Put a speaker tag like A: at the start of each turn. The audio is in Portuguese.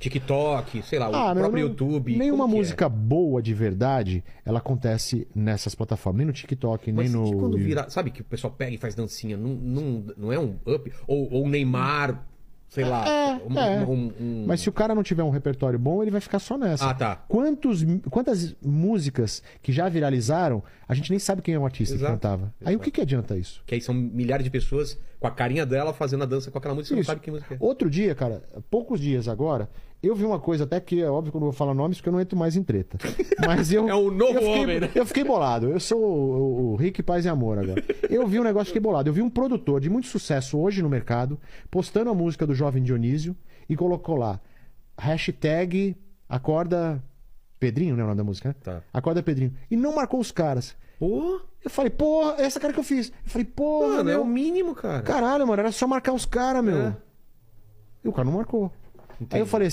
A: TikTok, sei lá, ah, o meu, próprio
B: YouTube. Nenhuma é? música é? boa de verdade, ela acontece nessas plataformas. Nem no TikTok, Mas nem no. Quando vira,
A: sabe que o pessoal pega e faz dancinha, não, não, não é um up? Ou, o Neymar sei lá. É, um, é. Um, um, Mas
B: se o cara não tiver um repertório bom, ele vai ficar só nessa. Ah, tá. Quantos, quantas músicas que já viralizaram, a gente nem sabe quem é o artista Exato. que cantava. Exato. Aí o que, que adianta isso? Que aí são milhares de
C: pessoas com a carinha dela fazendo a dança com aquela música, isso. não sabe que música é.
B: Outro dia, cara, poucos dias agora, eu vi uma coisa até que é óbvio que eu não vou falar nomes porque eu não entro mais em treta. Mas eu. é o novo eu fiquei, homem, né? Eu fiquei bolado. Eu sou o, o, o Rick Paz e Amor agora. Eu vi um negócio, fiquei bolado. Eu vi um produtor de muito sucesso hoje no mercado postando a música do jovem Dionísio e colocou lá. Hashtag acorda Pedrinho, né? O nome da música, né? Tá. Acorda Pedrinho. E não marcou os caras. Pô? Eu falei, porra, é essa cara que eu fiz. Eu falei, porra. Mano, meu... é o mínimo, cara.
D: Caralho, mano, era só marcar os caras, meu. É. E o cara não marcou. Entendi. Aí eu falei,